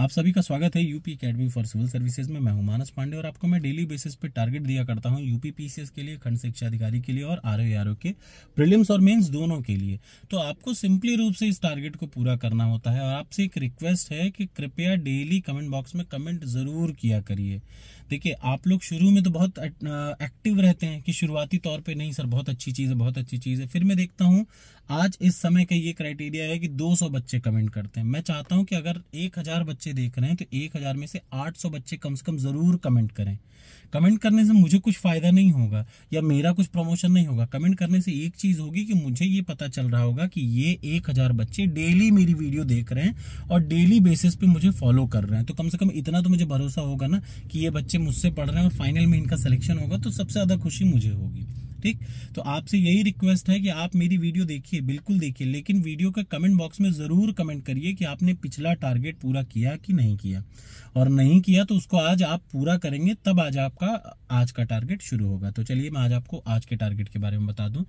आप सभी का स्वागत है UP Academy for Civil Services में मैं हूं मानस पांडे और आपको मैं डेली बेसिस पे टारगेट दिया करता हूं यूपी पीसीएस के लिए खंड शिक्षा अधिकारी के लिए और आर आर के प्रिलिम्स और मेंस दोनों के लिए तो आपको सिंपली रूप से इस टारगेट को पूरा करना होता है और आपसे एक रिक्वेस्ट है कि कृपया डेली कमेंट बॉक्स में कमेंट जरूर किया करिए देखिए आप लोग शुरू में तो बहुत एक्टिव रहते हैं कि शुरुआती तौर पर नहीं सर बहुत अच्छी चीज़ है बहुत अच्छी चीज़ है फिर मैं देखता हूँ आज इस समय का ये क्राइटेरिया है कि 200 बच्चे कमेंट करते हैं मैं चाहता हूँ कि अगर 1000 बच्चे बच्चे देख रहे हैं तो एक हज़ार में से आठ सौ बच्चे कम से कम ज़रूर कमेंट करें कमेंट करने से मुझे कुछ फ़ायदा नहीं होगा या मेरा कुछ प्रमोशन नहीं होगा कमेंट करने से एक चीज़ होगी कि मुझे ये पता चल रहा होगा कि ये एक हज़ार बच्चे डेली मेरी वीडियो देख रहे हैं और डेली बेसिस पे मुझे फॉलो कर रहे हैं तो कम से कम इतना तो मुझे भरोसा होगा ना कि ये बच्चे मुझसे पढ़ रहे हैं और फाइनल में इनका सिलेक्शन होगा तो सबसे ज़्यादा खुशी मुझे होगी ठीक तो आपसे यही रिक्वेस्ट है कि आप मेरी वीडियो देखिए बिल्कुल देखिए लेकिन वीडियो का कमेंट बॉक्स में ज़रूर कमेंट करिए कि आपने पिछला टारगेट पूरा किया कि नहीं किया और नहीं किया तो उसको आज आप पूरा करेंगे तब आज आपका आज का टारगेट शुरू होगा तो चलिए मैं आज आपको आज के टारगेट के बारे में बता दूं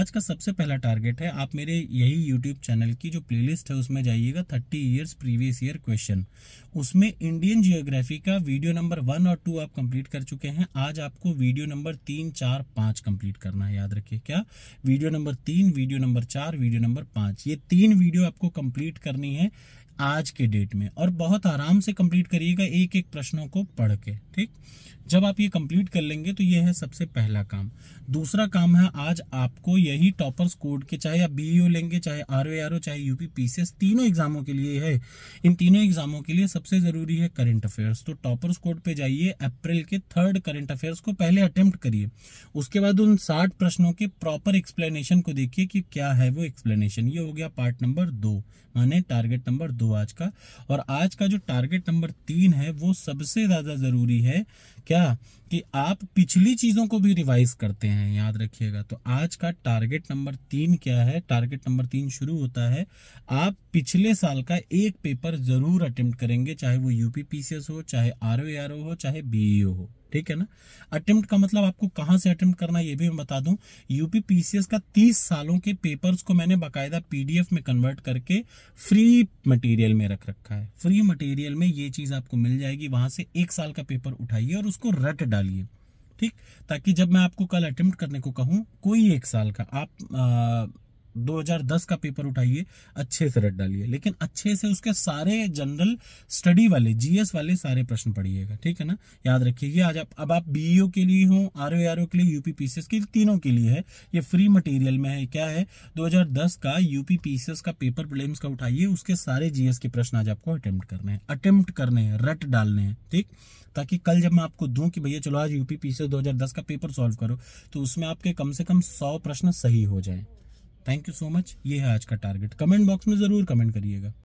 आज का सबसे पहला टारगेट है आप मेरे यही यूट्यूब चैनल की जो प्लेलिस्ट है उसमें जाइएगा thirty years previous year question उसमें इंडियन जियोग्राफी का वीडियो नंबर वन और टू आप कंप्लीट कर चुके हैं आज आपको वीडियो नंबर तीन चार पाँच कंप्लीट करना है याद रखिए क्या वीडियो नंबर तीन वीडियो नंबर चार वीडियो नंबर पाँच ये तीन वीडियो आपको कंप्लीट करनी है आज के डेट में और बहुत आराम से कंप्लीट करिएगा एक एक प्रश्नों को पढ़ के ठीक जब आप ये कंप्लीट कर लेंगे तो ये है सबसे पहला काम दूसरा काम है आज आपको यही टॉपर्स कोड के चाहे आप बीईओ e लेंगे चाहे आर आर चाहे यूपी पीसीएस तीनों एग्जामों के लिए है इन तीनों एग्जामों के लिए सबसे जरूरी है करंट अफेयर्स तो टॉपर्स कोड पे जाइए अप्रैल के थर्ड करंट अफेयर्स को पहले अटेम्प्ट करिए उसके बाद उन साठ प्रश्नों के प्रॉपर एक्सप्लेनेशन को देखिए कि क्या है वो एक्सप्लेनेशन ये हो गया पार्ट नंबर दो माने टारगेट नंबर दो हुआ आज का और आज का जो टारगेट नंबर तीन है वो सबसे ज्यादा जरूरी है क्या कि आप पिछली चीजों को भी रिवाइज करते हैं याद रखिएगा तो आज का टारगेट नंबर तीन क्या है टारगेट नंबर तीन शुरू होता है आप पिछले साल का एक पेपर जरूर अटेम्प्ट करेंगे चाहे वो यूपीपीसीएस हो चाहे आर हो चाहे बीई e हो ठीक है ना अटेम्प्ट का मतलब आपको कहां से अटेम्प्ट करना ये भी मैं बता दूं यूपी पीसीएस का 30 सालों के पेपर्स को मैंने बाकायदा पीडीएफ में कन्वर्ट करके फ्री मटेरियल में रख रखा है फ्री मटेरियल में ये चीज आपको मिल जाएगी वहां से एक साल का पेपर उठाइए और उसको रट डालिए ठीक ताकि जब मैं आपको कल अटेम्प्ट करने को कहूं कोई एक साल का आप आ, 2010 का पेपर उठाइए अच्छे से रट डालिए लेकिन अच्छे से उसके सारे जनरल स्टडी वाले जीएस वाले सारे प्रश्न पढ़िएगा ठीक है ना याद रखिए आज आप अब आप बीईओ e के लिए हो आर ओ आर ओ के लिए यूपी पीसीएस के तीनों के लिए है ये फ्री मटेरियल में है क्या है 2010 का यूपी पीसीएस का पेपर प्लेम्स का उठाइए उसके सारे जीएस के प्रश्न आज आपको अटेम्प्ट करने हैं अटेम्प्ट करने हैं रट डालने हैं ठीक ताकि कल जब मैं आपको दूं कि भैया चलो आज यूपी पीसीएस 2010 का पेपर सॉल्व करो तो उसमें आपके कम से कम सौ प्रश्न सही हो जाए थैंक यू सो मच ये है आज का टारगेट कमेंट बॉक्स में ज़रूर कमेंट करिएगा